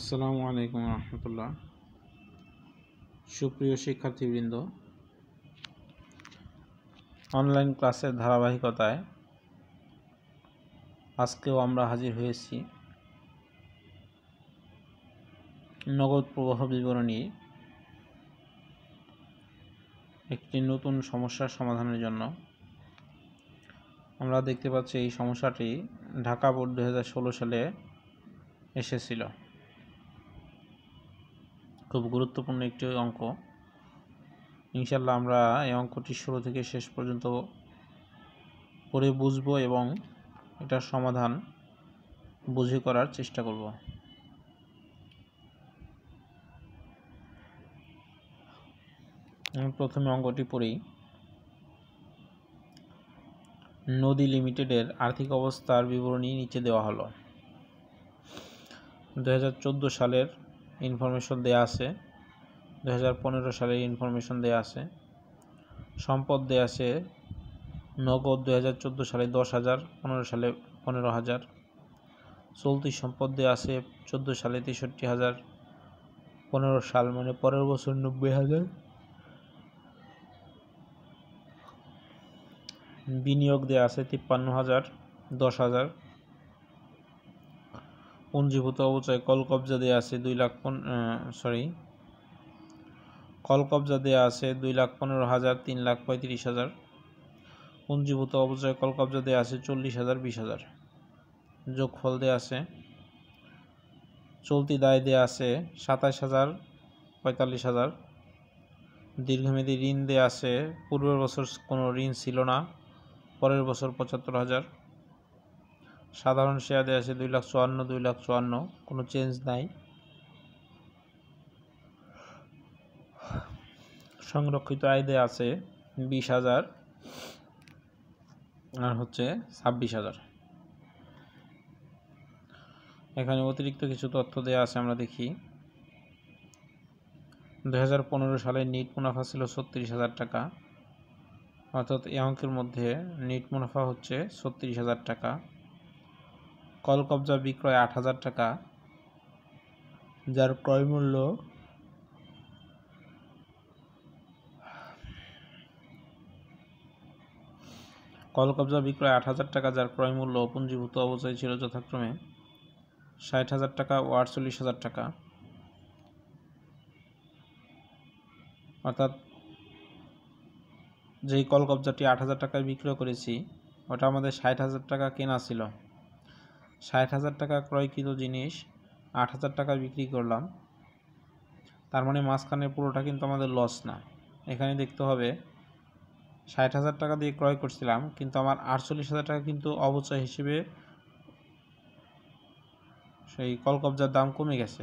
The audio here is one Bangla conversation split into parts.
আসসালামু আলাইকুম রহমতুল্লাহ সুপ্রিয় শিক্ষার্থীবৃন্দ অনলাইন ক্লাসের ধারাবাহিকতায় আজকেও আমরা হাজির হয়েছি নগদ প্রবাহ বিবরণী একটি নতুন সমস্যার সমাধানের জন্য আমরা দেখতে পাচ্ছি এই সমস্যাটি ঢাকা বোর্ড দু সালে এসেছিল খুব গুরুত্বপূর্ণ একটি অঙ্ক ইনশাল্লাহ আমরা এই অঙ্কটি শুরু থেকে শেষ পর্যন্ত পড়ে বুঝব এবং এটার সমাধান বুঝে করার চেষ্টা করব আমি প্রথমে অঙ্কটি পড়ি নদী লিমিটেডের আর্থিক অবস্থার বিবরণী নিচে দেওয়া হলো দু সালের ইনফরমেশন দেয়া আছে দু সালে ইনফরমেশন দেয়া আছে সম্পদ দেয়া আছে নগদ দু সালে দশ হাজার পনেরো সালে পনেরো হাজার চলতি সম্পদ দেয়া আছে চোদ্দো সালে তেষট্টি হাজার পনেরো সাল মানে পরের বছর নব্বই হাজার বিনিয়োগ দেয়া আছে তিপ্পান্ন হাজার দশ হাজার পুঞ্জীভূত অবচয় কল কবজা দেওয়া আছে দুই লাখ সরি কল কবজা দেওয়া আছে দুই লাখ পনেরো হাজার তিন লাখ পঁয়ত্রিশ হাজার পুঞ্জীভূত অবচয় কল কবজা দেওয়া আছে চল্লিশ হাজার বিশ হাজার যোগফল দেওয়া আছে চলতি দায় দেওয়া আছে সাতাশ হাজার পঁয়তাল্লিশ হাজার দীর্ঘমেয়াদী ঋণ দেওয়া আছে পূর্বের বছর কোনো ঋণ ছিল না পরের বছর পঁচাত্তর হাজার সাধারণ শেয়ার দেওয়া আছে দুই লাখ চুয়ান্ন দুই লাখ চুয়ান্ন কোনো চেঞ্জ নাই সংরক্ষিত আয় দেয়া আছে বিশ হাজার আর হচ্ছে ছাব্বিশ হাজার এখানে অতিরিক্ত কিছু তথ্য দেওয়া আছে আমরা দেখি দু সালে নিট মুনাফা ছিল ছত্রিশ হাজার টাকা অর্থাৎ এ অঙ্কের মধ্যে নিট মুনাফা হচ্ছে ছত্রিশ হাজার টাকা কলকব্জা বিক্রয় আট হাজার টাকা যার ক্রয় মূল্য কলকবজা বিক্রয় আট হাজার টাকা যার ক্রয় মূল্য পুঞ্জীভূত অবস্থায় ছিল যথাক্রমে ষাট হাজার টাকা ও আটচল্লিশ হাজার টাকা অর্থাৎ যেই কলকব্জাটি আট হাজার টাকায় বিক্রয় করেছি ওটা আমাদের ষাট হাজার টাকা কেনা ছিল ষাট হাজার টাকা ক্রয়কৃত জিনিস আট হাজার টাকা বিক্রি করলাম তার মানে মাঝখানে পুরোটা কিন্তু আমাদের লস না এখানে দেখতে হবে ষাট হাজার টাকা দিয়ে ক্রয় করছিলাম কিন্তু আমার আটচল্লিশ হাজার টাকা কিন্তু অবচয় হিসেবে সেই কলকবজার দাম কমে গেছে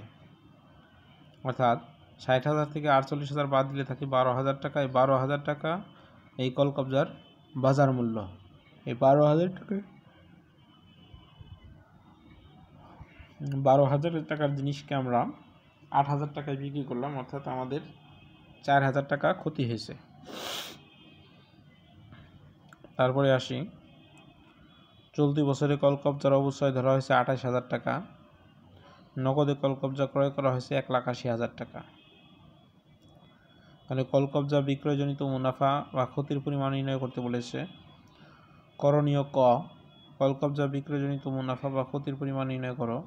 অর্থাৎ ষাট হাজার থেকে আটচল্লিশ হাজার বাদ দিলে থাকে বারো হাজার টাকা এই বারো হাজার টাকা এই কলকবজার বাজার মূল্য এই বারো হাজার টাকা বারো হাজার টাকার জিনিসকে আমরা আট হাজার টাকায় বিক্রি করলাম অর্থাৎ আমাদের চার হাজার টাকা ক্ষতি হয়েছে তারপরে আসি চলতি বছরে কল অবশ্যই ধরা হয়েছে আঠাশ হাজার টাকা নগদে কলকব্জা ক্রয় করা হয়েছে এক লাখ আশি হাজার টাকা তাহলে কলকব্জা বিক্রয়জনিত মুনাফা বা ক্ষতির পরিমাণ নির্ণয় করতে বলেছে করণীয় ক কলকব্জা বিক্রয়জনিত মুনাফা বা ক্ষতির পরিমাণ নির্ণয় করো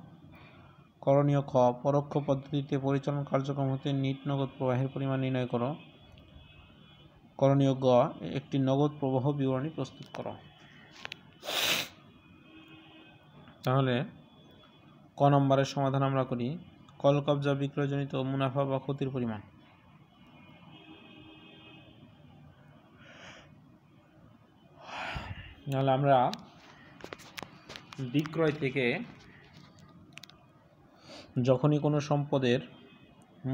করণীয় খ পরোক্ষ পদ্ধতিতে পরিচালন কার্যক্রম হতে নিট নগদ প্রবাহের পরিমাণ নির্ণয় করো করণীয় গ একটি নগদ প্রবাহ বিবরণী প্রস্তুত করো তাহলে ক নম্বরের সমাধান আমরা করি কল কবজা বিক্রয়জনিত মুনাফা বা ক্ষতির পরিমাণ তাহলে আমরা বিক্রয় থেকে যখনই কোনো সম্পদের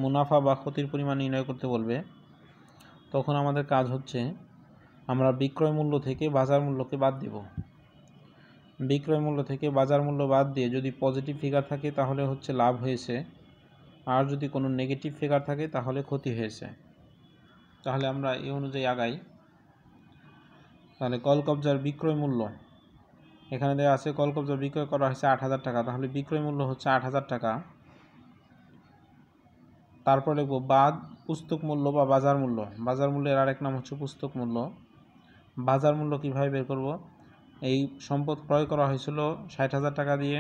মুনাফা বা ক্ষতির পরিমাণ নির্ণয় করতে বলবে তখন আমাদের কাজ হচ্ছে আমরা বিক্রয় মূল্য থেকে বাজার মূল্যকে বাদ দেব বিক্রয় মূল্য থেকে বাজার মূল্য বাদ দিয়ে যদি পজিটিভ ফিগার থাকে তাহলে হচ্ছে লাভ হয়েছে আর যদি কোনো নেগেটিভ ফিগার থাকে তাহলে ক্ষতি হয়েছে তাহলে আমরা এই অনুযায়ী আগাই তাহলে কল কবজার বিক্রয় মূল্য এখানে দেওয়া আছে কলকবজা বিক্রয় করা হয়েছে আট হাজার টাকা তাহলে বিক্রয় মূল্য হচ্ছে আট হাজার টাকা তারপর লিখব বাদ পুস্তক মূল্য বা বাজার মূল্য বাজার মূল্যের আরেক নাম হচ্ছে পুস্তক মূল্য বাজার মূল্য কীভাবে বের করব এই সম্পদ ক্রয় করা হয়েছিল ষাট হাজার টাকা দিয়ে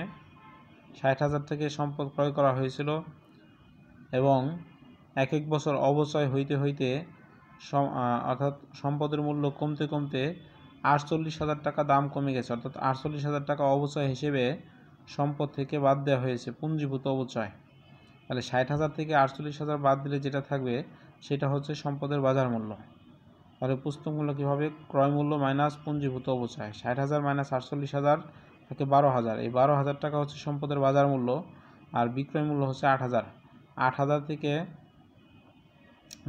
ষাট হাজার থেকে সম্পদ ক্রয় করা হয়েছিল এবং এক এক বছর অবচয় হইতে হইতে অর্থাৎ সম্পদের মূল্য কমতে কমতে আটচল্লিশ হাজার টাকা দাম কমে গেছে অর্থাৎ আটচল্লিশ হাজার টাকা অবচয় হিসেবে সম্পদ থেকে বাদ দেওয়া হয়েছে পুঞ্জীভূত অবচয় তাহলে ষাট হাজার থেকে আটচল্লিশ হাজার বাদ দিলে যেটা থাকবে সেটা হচ্ছে সম্পদের বাজার মূল্য তাহলে পুস্তকমূল্য কীভাবে ক্রয়মূল্য মাইনাস পুঞ্জীভূত অবচয় ষাট হাজার মাইনাস আটচল্লিশ হাজার থাকে বারো হাজার এই বারো হাজার টাকা হচ্ছে সম্পদের বাজার মূল্য আর বিক্রয় মূল্য হচ্ছে আট হাজার আট হাজার থেকে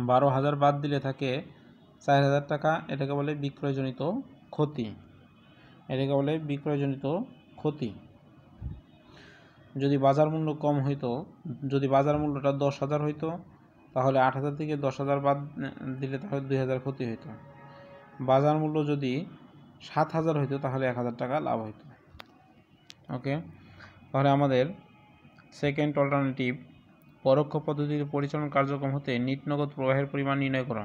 বারো হাজার বাদ দিলে থাকে চার হাজার টাকা এটাকে বলে বিক্রয়জনিত ক্ষতি এটাকে বলে বিক্রয়জনিত ক্ষতি যদি বাজার মূল্য কম হইতো যদি বাজার মূল্যটা দশ হাজার হইতো তাহলে আট হাজার থেকে দশ হাজার বাদ দিলে তাহলে দুই হাজার ক্ষতি হইতো বাজার মূল্য যদি সাত হাজার হইতো তাহলে এক হাজার টাকা লাভ হইতো ওকে তাহলে আমাদের সেকেন্ড অল্টারনেটিভ পরোক্ষ পদ্ধতির পরিচালন কার্যক্রম হতে নিট নগদ প্রবাহের পরিমাণ নির্ণয় করা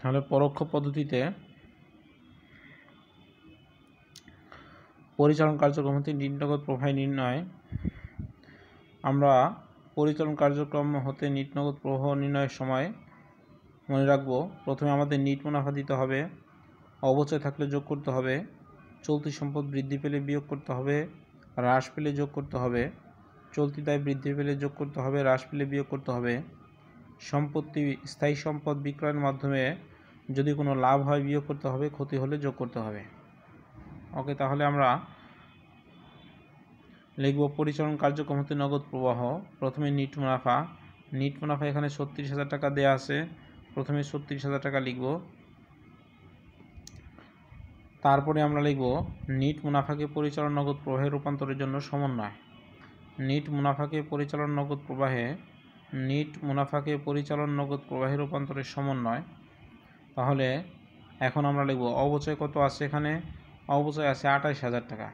তাহলে পরোক্ষ পদ্ধতিতে পরিচালন কার্যক্রম হতে নিম্নগত প্রভাব নির্ণয় আমরা পরিচালন কার্যক্রম হতে নিম্নগত প্রবাহ নির্ণয়ের সময় মনে রাখব প্রথমে আমাদের নিট মুনাফা দিতে হবে অবচয় থাকলে যোগ করতে হবে চলতি সম্পদ বৃদ্ধি পেলে বিয়োগ করতে হবে হ্রাস পেলে যোগ করতে হবে চলতি দায় বৃদ্ধি পেলে যোগ করতে হবে হ্রাস পেলে বিয়োগ করতে হবে সম্পত্তি স্থায়ী সম্পদ বিক্রয়ের মাধ্যমে যদি কোনো লাভ হয় বিয়োগ করতে হবে ক্ষতি হলে যোগ করতে হবে ওকে তাহলে আমরা লিখব পরিচালন কার্যক্রম হতে নগদ প্রবাহ প্রথমে নিট মুনাফা নিট মুনাফা এখানে ছত্রিশ হাজার টাকা দেয়া আছে প্রথমে ছত্রিশ হাজার টাকা লিখব তারপরে আমরা লিখব নিট মুনাফাকে পরিচালন নগদ প্রবাহে রূপান্তরের জন্য সমন্বয় নিট মুনাফাকে পরিচালন নগদ প্রবাহে নিট মুনাফাকে পরিচালন নগদ প্রবাহে রূপান্তরের সমন্বয় তাহলে এখন আমরা লিখব অবচয় কত আছে এখানে অবচয় আছে আঠাশ হাজার টাকা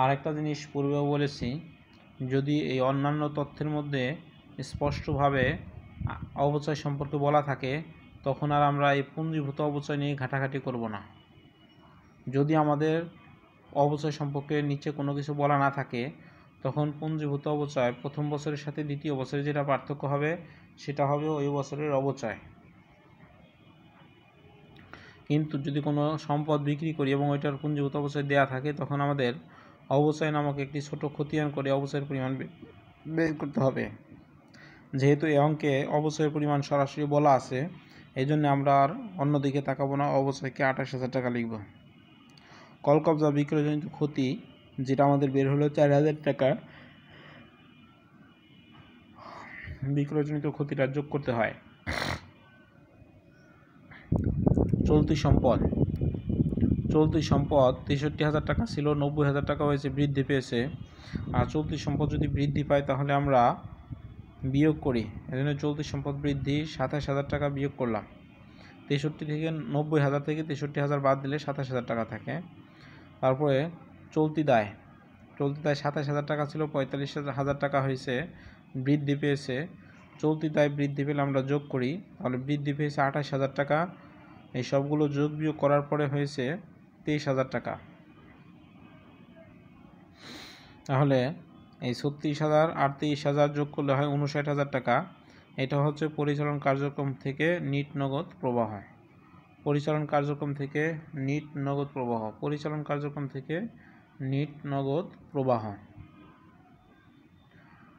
আর একটা জিনিস পূর্বেও বলেছি যদি এই অন্যান্য তথ্যের মধ্যে স্পষ্টভাবে অবচয় সম্পর্কে বলা থাকে তখন আর আমরা এই পুঞ্জীভূত অবচয় নিয়ে ঘাটাঘাটি করব না যদি আমাদের অবচয় সম্পর্কে নিচে কোনো কিছু বলা না থাকে তখন পুঞ্জীভূত অবচয় প্রথম বছরের সাথে দ্বিতীয় বছরে যেটা পার্থক্য হবে সেটা হবে ওই বছরের অবচয় কিন্তু যদি কোনো সম্পদ বিক্রি করি এবং ওইটার পুঞ্জীভূত অবশ্যই দেওয়া থাকে তখন আমাদের অবসায় নামক একটি ছোট ক্ষতিয়ান করে অবসায়ের পরিমাণ বের করতে হবে যেহেতু এ অঙ্কে অবসায়ের পরিমাণ সরাসরি বলা আছে এই জন্য আমরা আর অন্যদিকে তাকাবো না অবচয়কে আঠাশ হাজার টাকা লিখব কলকবজা বিক্রয়জনিত ক্ষতি যেটা আমাদের বের হলো চার হাজার টাকা বিক্রয়জনিত ক্ষতিটা যোগ করতে হয় চলতি সম্পদ চলতি সম্পদ তেষট্টি হাজার টাকা ছিল নব্বই হাজার টাকা হয়েছে বৃদ্ধি পেয়েছে আর চলতি সম্পদ যদি বৃদ্ধি পায় তাহলে আমরা বিয়োগ করি এজন্য চলতি সম্পদ বৃদ্ধি সাতাশ হাজার টাকা বিয়োগ করলাম তেষট্টি থেকে নব্বই হাজার থেকে তেষট্টি হাজার বাদ দিলে সাতাশ হাজার টাকা থাকে তারপরে চলতি দায় চলতি দায় সাতাশ হাজার টাকা ছিল পঁয়তাল্লিশ হাজার টাকা হয়েছে বৃদ্ধি পেয়েছে চলতি দায় বৃদ্ধি পেলে আমরা যোগ করি তাহলে বৃদ্ধি পেয়েছে আঠাশ হাজার টাকা এই সবগুলো যোগ বিয়োগ করার পরে হয়েছে তেইশ হাজার টাকা তাহলে এই ছত্রিশ হাজার আটত্রিশ হাজার যোগ করলে হয় উনষাট হাজার টাকা এটা হচ্ছে পরিচালন কার্যক্রম থেকে নিট নগদ প্রবাহ পরিচালন কার্যক্রম থেকে নিট নগদ প্রবাহ পরিচালন কার্যক্রম থেকে নিট নগদ প্রবাহ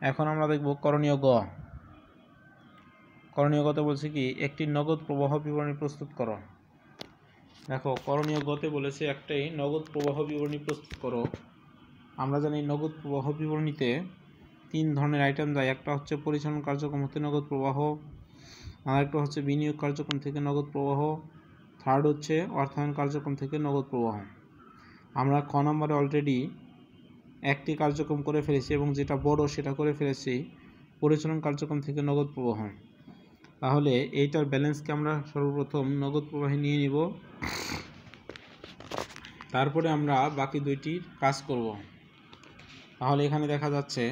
এখন আমরা দেখব করণীয় গ করণীয় গতে বলছে কি একটি নগদ প্রবাহ বিবরণী প্রস্তুত করো দেখো করণীয় গতে বলেছে একটাই নগদ প্রবাহ বিবরণী প্রস্তুত করো আমরা জানি নগদ প্রবাহ বিবরণীতে তিন ধরনের আইটেম দেয় একটা হচ্ছে পরিচালন কার্যক্রম হতে নগদ প্রবাহ আরেকটা হচ্ছে বিনিয়োগ কার্যক্রম থেকে নগদ প্রবাহ থার্ড হচ্ছে অর্থায়ন কার্যক্রম থেকে নগদ প্রবাহ আমরা ক নম্বরে অলরেডি একটি কার্যক্রম করে ফেলেছি এবং যেটা বড় সেটা করে ফেলেছি পরিচালন কার্যক্রম থেকে নগদ প্রবাহ তাহলে এইটার ব্যালেন্সকে আমরা সর্বপ্রথম নগদ প্রবাহে নিয়ে নিব তারপরে আমরা বাকি দুইটির কাজ করব তাহলে এখানে দেখা যাচ্ছে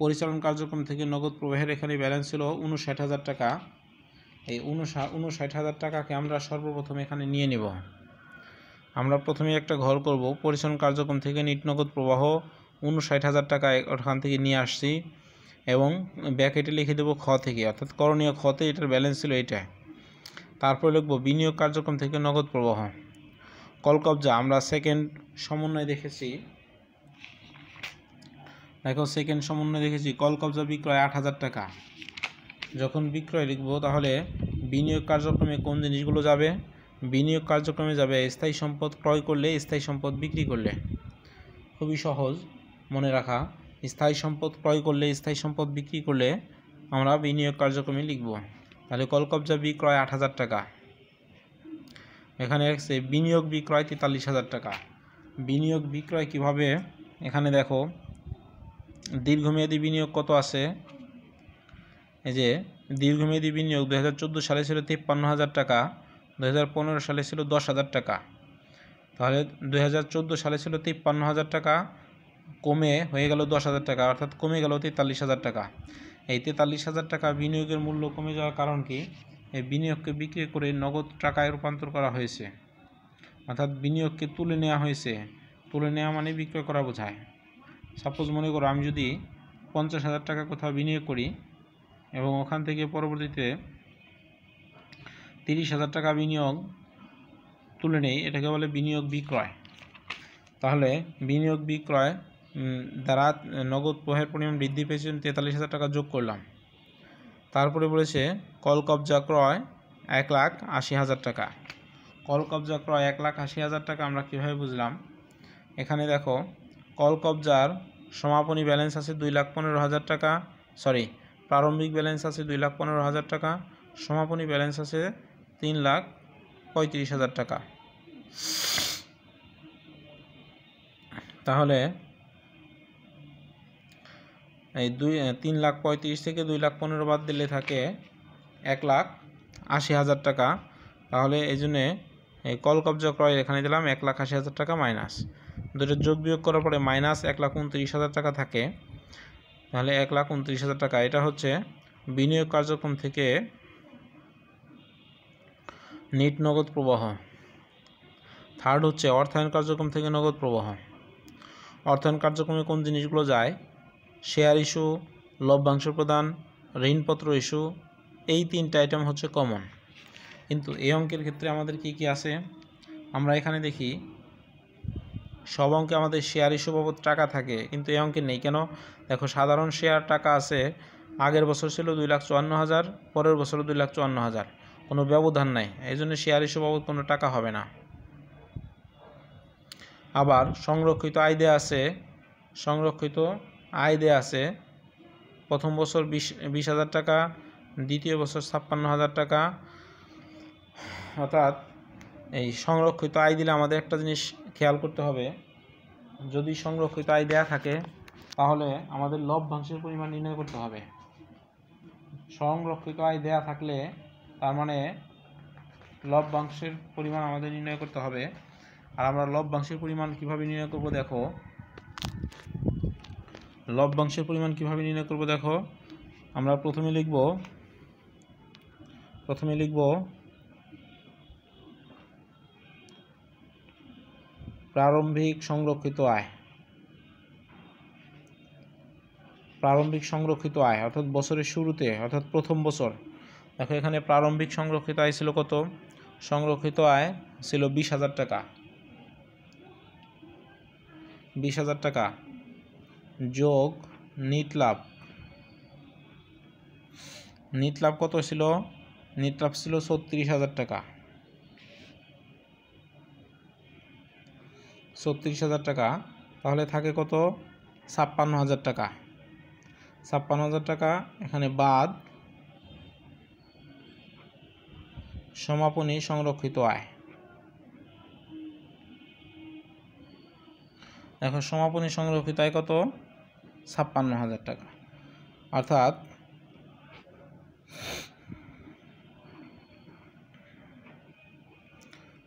পরিচালন কার্যক্রম থেকে নগদ প্রবাহের এখানে ব্যালেন্স ছিল উনষাট হাজার টাকা এই উনষাট হাজার টাকাকে আমরা সর্বপ্রথম এখানে নিয়ে নেব আমরা প্রথমে একটা ঘর করব পরিচালন কার্যক্রম থেকে নিট নগদ প্রবাহ উনষাট হাজার টাকা ওখান থেকে নিয়ে আসছি এবং ব্যাকেটে লিখে দেবো খ থেকে অর্থাৎ করণীয় খতে এটার ব্যালেন্স ছিল এটা তারপরে লিখবো বিনিয়োগ কার্যক্রম থেকে নগদ প্রবাহ কলকবজা আমরা সেকেন্ড সমন্বয় দেখেছি দেখো সেকেন্ড সমন্বয় দেখেছি কলকবজা বিক্রয় আট হাজার টাকা যখন বিক্রয় লিখব তাহলে বিনিয়োগ কার্যক্রমে কোন জিনিসগুলো যাবে বিনিয়োগ কার্যক্রমে যাবে স্থায়ী সম্পদ ক্রয় করলে স্থায়ী সম্পদ বিক্রি করলে খুবই সহজ মনে রাখা স্থায়ী সম্পদ ক্রয় করলে স্থায়ী সম্পদ বিক্রি করলে আমরা বিনিয়োগ কার্যক্রমে লিখব তাহলে কলকবজা বিক্রয় আট হাজার টাকা এখানে আছে বিনিয়োগ বিক্রয় তেতাল্লিশ হাজার টাকা বিনিয়োগ বিক্রয় কিভাবে এখানে দেখো দীর্ঘমেয়াদী বিনিয়োগ কত আছে এই যে দীর্ঘমেয়াদী বিনিয়োগ দু সালে ছিল তিপ্পান্ন হাজার টাকা দু সালে ছিল দশ হাজার টাকা তাহলে দু সালে ছিল তিপ্পান্ন হাজার টাকা কমে হয়ে গেল দশ হাজার টাকা অর্থাৎ কমে গেল তেতাল্লিশ হাজার টাকা এই তেতাল্লিশ হাজার টাকা বিনিয়োগের মূল্য কমে যাওয়ার কারণ কি এই বিনিয়োগকে বিক্রি করে নগদ টাকায় রূপান্তর করা হয়েছে অর্থাৎ বিনিয়োগকে তুলে নেওয়া হয়েছে তুলে নেওয়া মানে বিক্রয় করা বোঝায় সাপোজ মনে করো আমি যদি পঞ্চাশ হাজার টাকা কোথাও বিনিয়োগ করি এবং ওখান থেকে পরবর্তীতে তিরিশ হাজার টাকা বিনিয়োগ তুলে নেই এটাকে বলে বিনিয়োগ বিক্রয় তাহলে বিনিয়োগ বিক্রয় দ্বারা নগদ প্রহের পরিমাণ বৃদ্ধি পেয়েছে তেতাল্লিশ হাজার টাকা যোগ করলাম তারপরে বলেছে কল কবজা ক্রয় এক লাখ আশি হাজার টাকা কল কবজা ক্রয় এক লাখ আশি হাজার টাকা আমরা কীভাবে বুঝলাম এখানে দেখো কল কবজার সমাপনী ব্যালেন্স আছে দুই লাখ পনেরো হাজার টাকা সরি প্রারম্ভিক ব্যালেন্স আছে দুই লাখ পনেরো হাজার টাকা সমাপনী ব্যালেন্স আছে তিন লাখ পঁয়ত্রিশ হাজার টাকা তাহলে এই দুই তিন লাখ পঁয়ত্রিশ থেকে দুই লাখ পনেরো বাদ দিলে থাকে এক লাখ আশি হাজার টাকা তাহলে এই জন্যে এই কল কবজা ক্রয় এখানে দিলাম এক লাখ আশি হাজার টাকা মাইনাস দুটো যোগ বিয়োগ করার পরে মাইনাস এক লাখ উনত্রিশ হাজার টাকা থাকে তাহলে এক লাখ উনত্রিশ হাজার টাকা এটা হচ্ছে বিনিয়োগ কার্যক্রম থেকে নিট নগদ প্রবাহ থার্ড হচ্ছে অর্থায়ন কার্যক্রম থেকে নগদ প্রবাহ অর্থায়ন কার্যক্রমে কোন জিনিসগুলো যায় শেয়ার ইস্যু লভ্যাংশ প্রদান ঋণপত্র ইস্যু এই তিনটা আইটেম হচ্ছে কমন কিন্তু এই অঙ্কের ক্ষেত্রে আমাদের কি কি আছে আমরা এখানে দেখি সব অঙ্কে আমাদের শেয়ার ইস্যু বাবদ টাকা থাকে কিন্তু এই অঙ্কে নেই কেন দেখো সাধারণ শেয়ার টাকা আছে আগের বছর ছিল দুই লাখ চুয়ান্ন হাজার পরের বছর দুই লাখ চুয়ান্ন হাজার কোনো ব্যবধান নাই এই জন্য শেয়ার ইস্যু বাবদ কোনো টাকা হবে না আবার সংরক্ষিত আয় দেয়া আছে সংরক্ষিত আয় দেয়া আছে প্রথম বছর বিশ বিশ হাজার টাকা দ্বিতীয় বছর ছাপ্পান্ন হাজার টাকা অর্থাৎ এই সংরক্ষিত আয় দিলে আমাদের একটা জিনিস খেয়াল করতে হবে যদি সংরক্ষিত আয় দেয়া থাকে তাহলে আমাদের লভ্যাংশের পরিমাণ নির্ণয় করতে হবে সংরক্ষিত আয় দেয়া থাকলে তার মানে লভ্যাংশের পরিমাণ আমাদের নির্ণয় করতে হবে আর আমরা লভ্যাংশের পরিমাণ কীভাবে নির্ণয় করবো দেখো লভ্যাংশের পরিমাণ কিভাবে নির্ণয় করব দেখো আমরা প্রথমে লিখব প্রথমে লিখব প্রারম্ভিক সংরক্ষিত আয় প্রারম্ভিক সংরক্ষিত আয় অর্থাৎ বছরের শুরুতে অর্থাৎ প্রথম বছর দেখো এখানে প্রারম্ভিক সংরক্ষিত আয় ছিল কত সংরক্ষিত আয় ছিল বিশ হাজার টাকা বিশ হাজার টাকা যোগ নিট লাভ নিট লাভ কত ছিল নিট লাভ ছিল ছত্রিশ হাজার টাকা ছত্রিশ হাজার টাকা তাহলে থাকে কত ছাপ্পান্ন হাজার টাকা ছাপ্পান্ন হাজার টাকা এখানে বাদ সমাপনী সংরক্ষিত আয় এখন সমাপনী সংরক্ষিত আয় কত ছাপ্পান্ন হাজার টাকা অর্থাৎ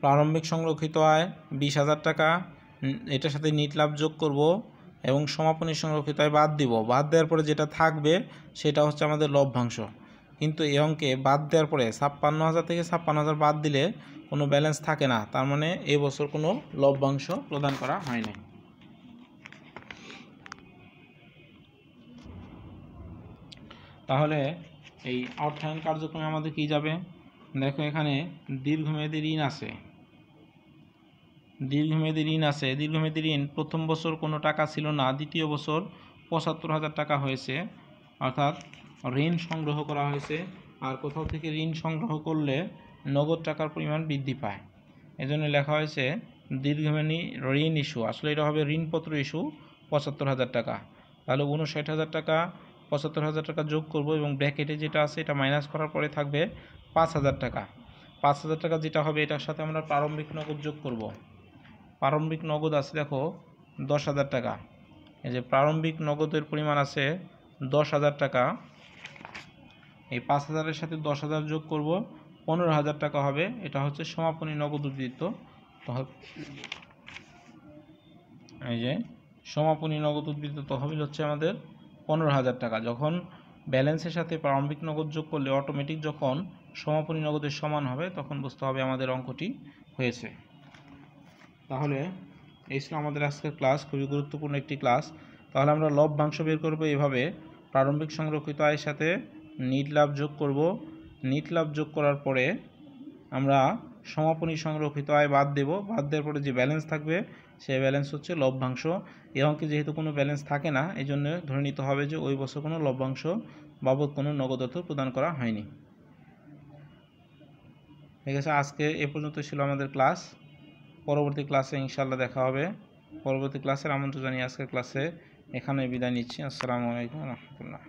প্রারম্ভিক সংরক্ষিত আয় বিশ হাজার টাকা এটার সাথে নিট লাভ যোগ করব এবং সমাপনী সংরক্ষিত আয় বাদ দিব বাদ দেওয়ার পরে যেটা থাকবে সেটা হচ্ছে আমাদের লভ্যাংশ কিন্তু এ অঙ্কে বাদ দেওয়ার পরে ছাপ্পান্ন হাজার থেকে ছাপ্পান্ন হাজার বাদ দিলে কোনো ব্যালেন্স থাকে না তার মানে এবছর কোনো লভ্যাংশ প্রদান করা হয় নাই তাহলে এই অর্থায়ন কার্যক্রমে আমাদের কি যাবে দেখো এখানে দীর্ঘমেয়াদী ঋণ আছে দীর্ঘমেয়াদী ঋণ আছে দীর্ঘমেয়াদী ঋণ প্রথম বছর কোনো টাকা ছিল না দ্বিতীয় বছর পঁচাত্তর হাজার টাকা হয়েছে অর্থাৎ ঋণ সংগ্রহ করা হয়েছে আর কোথাও থেকে ঋণ সংগ্রহ করলে নগদ টাকার পরিমাণ বৃদ্ধি পায় এজন্য লেখা হয়েছে দীর্ঘমেয়াদী ঋণ ইস্যু আসলে এটা হবে ঋণপত্র ইস্যু পঁচাত্তর হাজার টাকা তাহলে উনষাট হাজার টাকা পঁচাত্তর হাজার টাকা যোগ করব এবং ব্র্যাকেটে যেটা আছে এটা মাইনাস করার পরে থাকবে পাঁচ হাজার টাকা পাঁচ হাজার টাকা যেটা হবে এটার সাথে আমরা প্রারম্ভিক নগদ যোগ করব প্রারম্ভিক নগদ আছে দেখো দশ হাজার টাকা এই যে প্রারম্ভিক নগদের পরিমাণ আছে দশ হাজার টাকা এই পাঁচ হাজারের সাথে দশ হাজার যোগ করব পনেরো হাজার টাকা হবে এটা হচ্ছে সমাপনী নগদ উদ্বৃত্ত এই যে সমাপনী নগদ উদ্বৃত্ত তহবিল হচ্ছে আমাদের পনেরো হাজার টাকা যখন ব্যালেন্সের সাথে প্রারম্ভিক নগদ যোগ করলে অটোমেটিক যখন সমাপনী নগদের সমান হবে তখন বুঝতে হবে আমাদের অঙ্কটি হয়েছে তাহলে এই ছিল আমাদের আজকের ক্লাস খুবই গুরুত্বপূর্ণ একটি ক্লাস তাহলে আমরা লভ্যাংশ বের করব এভাবে প্রারম্ভিক সংরক্ষিত আয়ের সাথে নিট লাভ যোগ করব নিট লাভ যোগ করার পরে আমরা সমাপনী সংরক্ষিত আয় বাদ দেব বাদ দেওয়ার পরে যে ব্যালেন্স থাকবে সেই ব্যালেন্স হচ্ছে লভ্যাংশ এ অঙ্কে যেহেতু কোনো ব্যালেন্স থাকে না এই জন্য ধরে নিতে হবে যে ওই বছর কোনো লভ্যাংশ বাবদ কোনো নগদ অর্থ প্রদান করা হয়নি ঠিক আছে আজকে এ পর্যন্ত ছিল আমাদের ক্লাস পরবর্তী ক্লাসে ইনশাল্লাহ দেখা হবে পরবর্তী ক্লাসের আমন্ত্রণ জানিয়ে আজকের ক্লাসে এখানে বিদায় নিচ্ছি আসসালামু আলাইকুম রহমতুল্লাহ